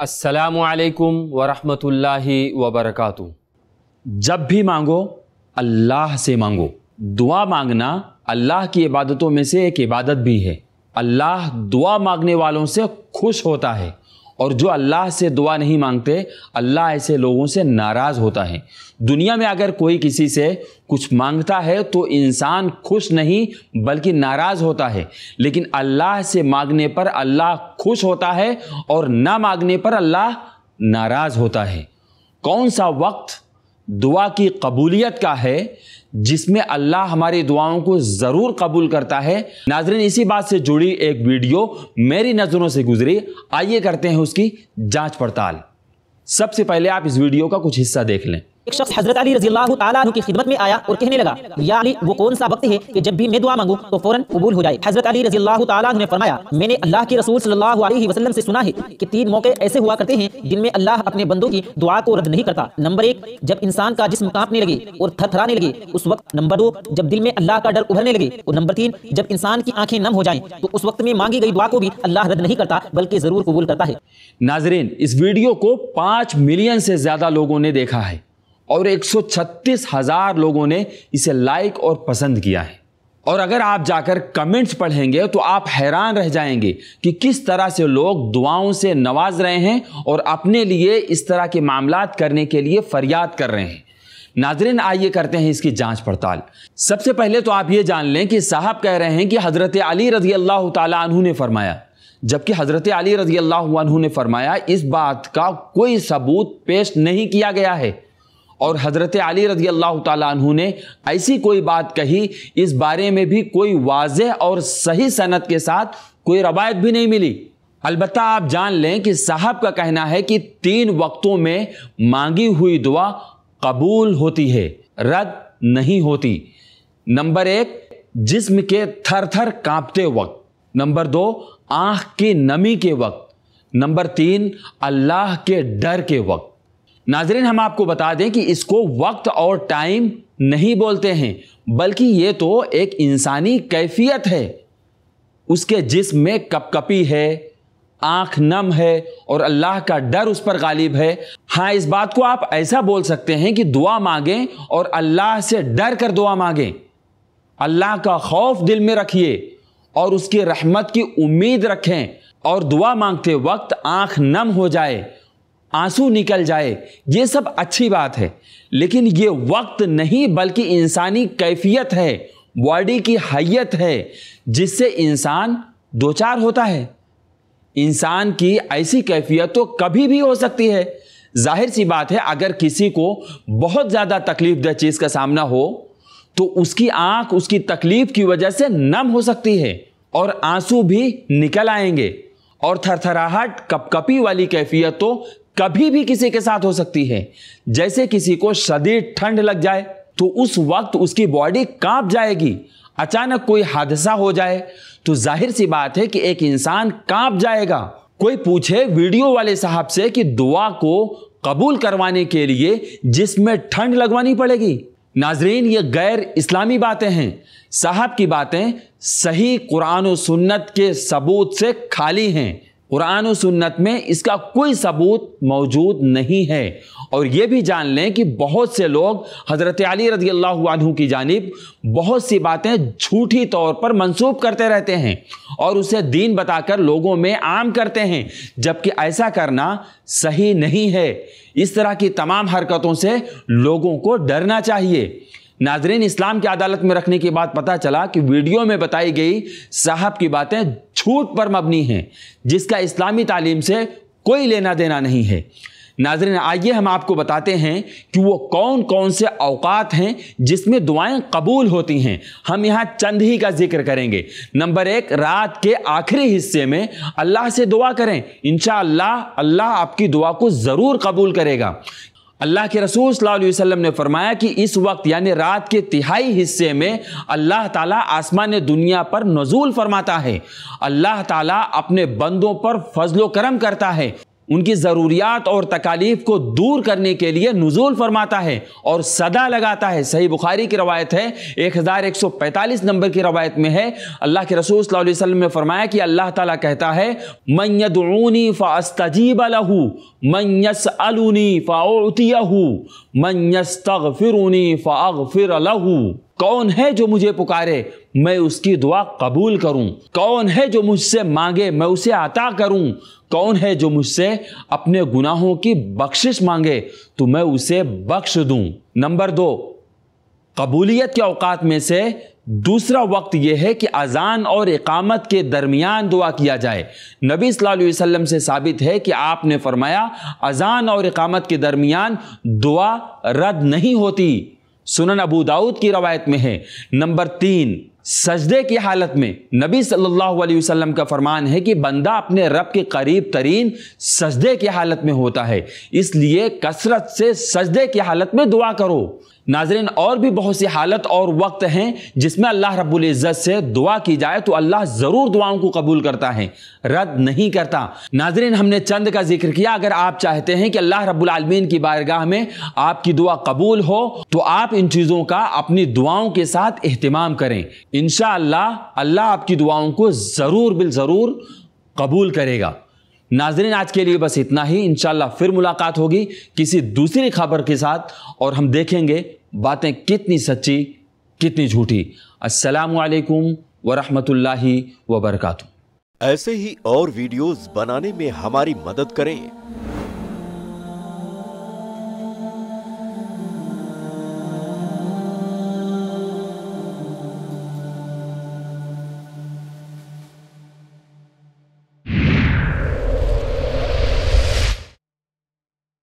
असलकम वरहमल वबरक जब भी मांगो अल्लाह से मांगो दुआ मांगना अल्लाह की इबादतों में से एक इबादत भी है अल्लाह दुआ मांगने वालों से खुश होता है और जो अल्लाह से दुआ नहीं मांगते अल्लाह ऐसे लोगों से नाराज़ होता है दुनिया में अगर कोई किसी से कुछ मांगता है तो इंसान खुश नहीं बल्कि नाराज़ होता है लेकिन अल्लाह से मांगने पर अल्लाह खुश होता है और ना मांगने पर अल्लाह नाराज़ होता है कौन सा वक्त दुआ की कबूलियत का है जिसमें अल्लाह हमारी दुआओं को ज़रूर कबूल करता है नाजरीन इसी बात से जुड़ी एक वीडियो मेरी नज़रों से गुजरी आइए करते हैं उसकी जांच पड़ताल सबसे पहले आप इस वीडियो का कुछ हिस्सा देख लें एक शख्स हजरत अली रजी तु की खिदमत में आया और कहने लगा या अली वो कौन सा वक्त है कि जब भी मैं दुआ मांगू तो फौरन कबूल हो जाए हजरत अली रजी तु ने फरमाया मैंने अल्लाह के रसूल सल्लल्लाहु अलैहि वसल्लम से सुना है कि तीन मौके ऐसे हुआ करते हैं जिनमें अल्लाह अपने बंदों की दुआ को रद्द नहीं करता नंबर एक जब इंसान का जिसम कांपने लगे और थरथराने लगे उस वक्त नंबर दो जब दिल में अल्लाह का डर उभरने लगे और नंबर तीन जब इंसान की आंखें नम हो जाए तो उस वक्त में मांगी गई दुआ को भी अल्लाह रद्द नहीं करता बल्कि ज़रूर कबूल करता है नाजरीन इस वीडियो को पाँच मिलियन से ज़्यादा लोगों ने देखा है और एक हजार लोगों ने इसे लाइक और पसंद किया है और अगर आप जाकर कमेंट्स पढ़ेंगे तो आप हैरान रह जाएंगे कि किस तरह से लोग दुआओं से नवाज रहे हैं और अपने लिए इस तरह के मामला करने के लिए फरियाद कर रहे हैं नाजरीन आइए करते हैं इसकी जांच पड़ताल सबसे पहले तो आप ये जान लें कि साहब कह रहे हैं कि हज़रत अली रजी अल्लाह तु ने फरमाया जबकि हज़रत अली रजी अल्लाह ने फरमाया इस बात का कोई सबूत पेश नहीं किया गया है और हज़रत अली रजी अल्लाह तु ने ऐसी कोई बात कही इस बारे में भी कोई वाज और सही सनत के साथ कोई रवायत भी नहीं मिली अलबत् आप जान लें कि साहब का कहना है कि तीन वक्तों में मांगी हुई दुआ कबूल होती है रद्द नहीं होती नंबर एक जिस्म के थर थर कांपते वक्त नंबर दो आँख की नमी के वक्त नंबर तीन अल्लाह के डर के वक्त नाजरीन हम आपको बता दें कि इसको वक्त और टाइम नहीं बोलते हैं बल्कि ये तो एक इंसानी कैफियत है उसके जिस्म में कपकपी है आंख नम है और अल्लाह का डर उस पर गालिब है हाँ इस बात को आप ऐसा बोल सकते हैं कि दुआ मांगें और अल्लाह से डर कर दुआ मांगें अल्लाह का खौफ दिल में रखिए और उसकी रहमत की उम्मीद रखें और दुआ मांगते वक्त आंख नम हो जाए आंसू निकल जाए ये सब अच्छी बात है लेकिन ये वक्त नहीं बल्कि इंसानी कैफियत है बॉडी की हैत है जिससे इंसान दो चार होता है इंसान की ऐसी कैफियत तो कभी भी हो सकती है जाहिर सी बात है अगर किसी को बहुत ज़्यादा तकलीफ दह चीज़ का सामना हो तो उसकी आंख उसकी तकलीफ की वजह से नम हो सकती है और आंसू भी निकल आएंगे और थरथराहट कपकपी वाली कैफियत तो कभी भी किसी के साथ हो सकती है जैसे किसी को शदीद ठंड लग जाए तो उस वक्त उसकी बॉडी कांप जाएगी अचानक कोई हादसा हो जाए तो जाहिर सी बात है कि एक इंसान कांप जाएगा कोई पूछे वीडियो वाले साहब से कि दुआ को कबूल करवाने के लिए जिसमें ठंड लगवानी पड़ेगी नाजरीन ये गैर इस्लामी बातें हैं साहब की बातें सही कुरान सुन्नत के सबूत से खाली हैं कुरान सुन्नत में इसका कोई सबूत मौजूद नहीं है और ये भी जान लें कि बहुत से लोग हज़रत अली रजी अल्लाह की जानब बहुत सी बातें झूठी तौर पर मंसूब करते रहते हैं और उसे दीन बताकर लोगों में आम करते हैं जबकि ऐसा करना सही नहीं है इस तरह की तमाम हरकतों से लोगों को डरना चाहिए नाजरीन इस्लाम की अदालत में रखने के बाद पता चला कि वीडियो में बताई गई साहब की बातें छूट पर मबनी हैं जिसका इस्लामी तालीम से कोई लेना देना नहीं है नाजरीन आइए हम आपको बताते हैं कि वो कौन कौन से अवकात हैं जिसमें दुआएं कबूल होती हैं हम यहाँ चंद ही का जिक्र करेंगे नंबर एक रात के आखिरी हिस्से में अल्लाह से दुआ करें इन अल्लाह आपकी दुआ को ज़रूर कबूल करेगा अल्लाह के रसूल सल्लल्लाहु अलैहि वसल्लम ने फरमाया कि इस वक्त यानी रात के तिहाई हिस्से में अल्लाह ताला आसमान दुनिया पर नजूल फरमाता है अल्लाह ताला अपने बंदों पर फजलो करम करता है उनकी ज़रूरियात और तकालीफ को दूर करने के लिए नजूल फरमाता है और सदा लगाता है सही बुखारी की रवायत है एक हज़ार एक सौ पैंतालीस नंबर की रवायत में है अल्लाह के रसूल वसल्लम ने फरमाया कि अल्लाह ताला कहता है मैदूनी फ़ास्तजीब लहू मैस अलूनी फ़ातियाहू मैस तगफ़िरूनी फ़ाग फिर लहू कौन है जो मुझे पुकारे मैं उसकी दुआ कबूल करूं कौन है जो मुझसे मांगे मैं उसे अता करूं कौन है जो मुझसे अपने गुनाहों की बख्शिश मांगे तो मैं उसे बख्श दूं नंबर दो कबूलियत के अवकात में से दूसरा वक्त यह है कि अजान और इकामत के दरमियान दुआ किया जाए नबी वसल्लम से साबित है कि आपने फरमाया अजान और इकामत के दरमियान दुआ रद्द नहीं होती सुनन अबू दाऊद की रवायत में है नंबर तीन सजदे की हालत में नबी सल्लल्लाहु अलैहि वसल्लम का फरमान है कि बंदा अपने रब के करीब तरीन सजदे की हालत में होता है इसलिए कसरत से सजदे की हालत में दुआ करो नाजरन और भी बहुत सी हालत और वक्त हैं जिसमें अल्लाह रब्बुल से दुआ की जाए तो अल्लाह ज़रूर दुआओं को कबूल करता है रद्द नहीं करता नाजरन हमने चंद का जिक्र किया अगर आप चाहते हैं कि अल्लाह रब्बुल की बारगाह में आपकी दुआ कबूल हो तो आप इन चीज़ों का अपनी दुआओं के साथ अहतमाम करें इन अल्लाह आपकी दुआओं को ज़रूर बिल ज़रूर कबूल करेगा नाजरीन आज के लिए बस इतना ही इनशाला फिर मुलाकात होगी किसी दूसरी खबर के साथ और हम देखेंगे बातें कितनी सच्ची कितनी झूठी असलकम वरहमल वबरकू ऐसे ही और वीडियोस बनाने में हमारी मदद करें